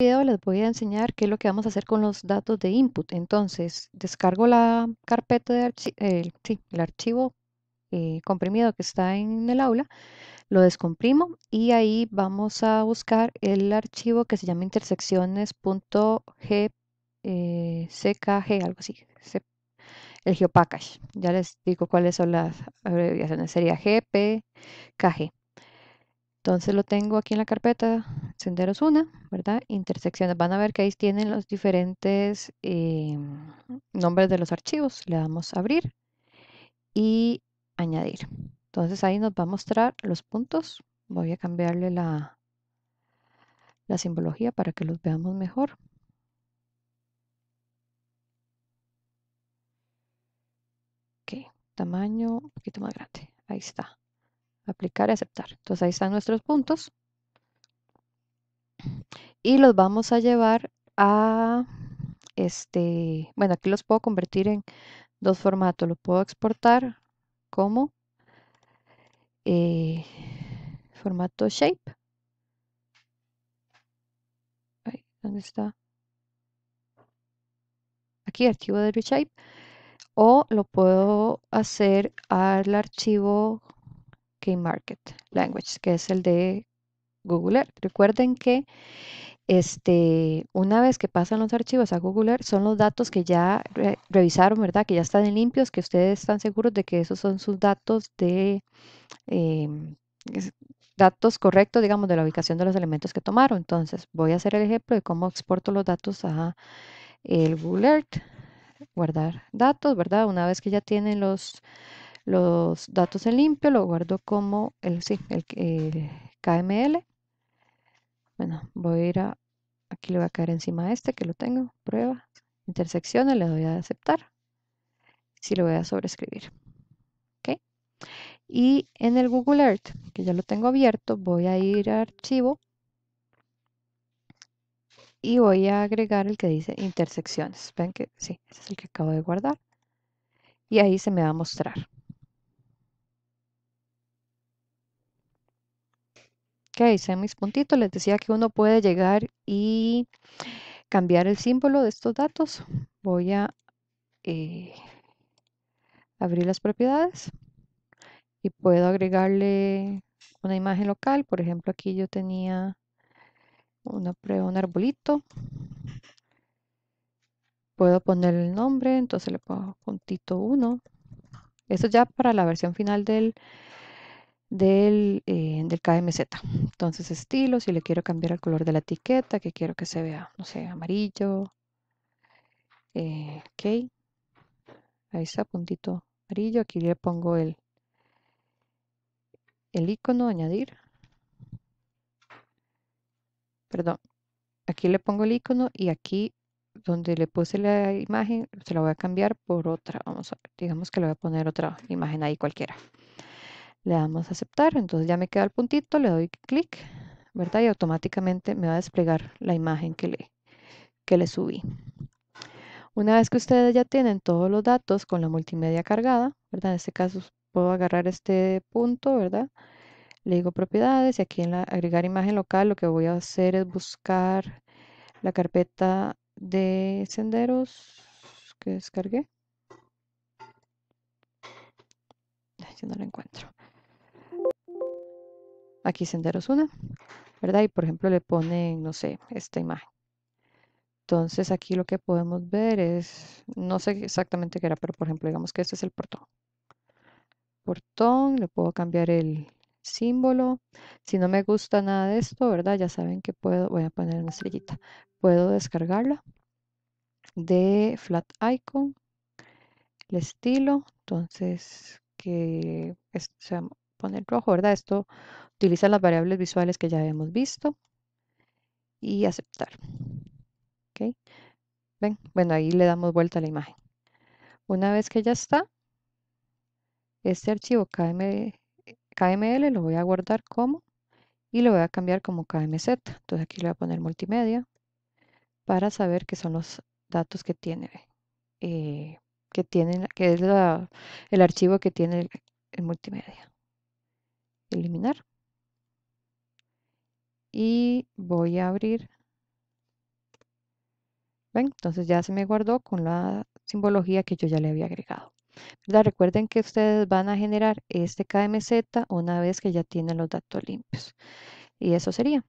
video les voy a enseñar qué es lo que vamos a hacer con los datos de input. Entonces, descargo la carpeta de el archivo eh, comprimido que está en el aula, lo descomprimo y ahí vamos a buscar el archivo que se llama intersecciones.gpkg, eh, algo así, el geopackage. Ya les digo cuáles son las abreviaciones, sería gpkg. Entonces lo tengo aquí en la carpeta Senderos una, ¿verdad? Intersecciones. Van a ver que ahí tienen los diferentes eh, nombres de los archivos. Le damos a abrir y añadir. Entonces ahí nos va a mostrar los puntos. Voy a cambiarle la, la simbología para que los veamos mejor. Ok, tamaño un poquito más grande. Ahí está aplicar y aceptar. Entonces ahí están nuestros puntos. Y los vamos a llevar a este, bueno, aquí los puedo convertir en dos formatos. Lo puedo exportar como eh, formato shape. ¿Dónde está? Aquí, archivo de reshape. O lo puedo hacer al archivo Market Language, que es el de Google Earth. Recuerden que este, una vez que pasan los archivos a Google Earth, son los datos que ya revisaron, ¿verdad? Que ya están limpios, que ustedes están seguros de que esos son sus datos de em, datos correctos, digamos, de la ubicación de los elementos que tomaron. Entonces, voy a hacer el ejemplo de cómo exporto los datos a el Google Earth. Guardar datos, ¿verdad? Una vez que ya tienen los los datos en limpio lo guardo como el, sí, el, eh, KML. Bueno, voy a ir a, aquí le voy a caer encima a este que lo tengo, prueba, intersecciones, le doy a aceptar. sí, lo voy a sobrescribir ¿Ok? Y en el Google Earth, que ya lo tengo abierto, voy a ir a archivo y voy a agregar el que dice intersecciones. Ven que sí, ese es el que acabo de guardar. Y ahí se me va a mostrar. Ok, hice mis puntitos, les decía que uno puede llegar y cambiar el símbolo de estos datos. Voy a eh, abrir las propiedades y puedo agregarle una imagen local. Por ejemplo, aquí yo tenía una prueba, un arbolito. Puedo poner el nombre, entonces le pongo puntito 1. Eso ya para la versión final del, del, eh, KMZ. Entonces estilo, si le quiero cambiar el color de la etiqueta, que quiero que se vea, no sé, amarillo. Eh, ok. Ahí está, puntito amarillo. Aquí le pongo el, el icono, añadir. Perdón. Aquí le pongo el icono y aquí donde le puse la imagen, se la voy a cambiar por otra. Vamos a, digamos que le voy a poner otra imagen ahí cualquiera le damos a aceptar, entonces ya me queda el puntito, le doy clic, ¿verdad? Y automáticamente me va a desplegar la imagen que le, que le subí. Una vez que ustedes ya tienen todos los datos con la multimedia cargada, ¿verdad? En este caso puedo agarrar este punto, ¿verdad? Le digo propiedades y aquí en la agregar imagen local lo que voy a hacer es buscar la carpeta de senderos que descargué. Yo no la encuentro aquí Senderos una, ¿verdad? Y por ejemplo le ponen, no sé, esta imagen. Entonces aquí lo que podemos ver es, no sé exactamente qué era, pero por ejemplo digamos que este es el portón. Portón, le puedo cambiar el símbolo. Si no me gusta nada de esto, ¿verdad? Ya saben que puedo, voy a poner una estrellita. Puedo descargarla de Flat Icon, el estilo, entonces que es, poner rojo, ¿verdad? Esto utiliza las variables visuales que ya hemos visto y aceptar. ¿Ok? ¿Ven? Bueno, ahí le damos vuelta a la imagen. Una vez que ya está, este archivo KM, KML lo voy a guardar como y lo voy a cambiar como KMZ. Entonces aquí le voy a poner multimedia para saber qué son los datos que tiene, eh, que, tienen, que es el archivo que tiene el multimedia eliminar. Y voy a abrir. ¿Ven? Entonces ya se me guardó con la simbología que yo ya le había agregado. ¿Verdad? Recuerden que ustedes van a generar este KMZ una vez que ya tienen los datos limpios. Y eso sería.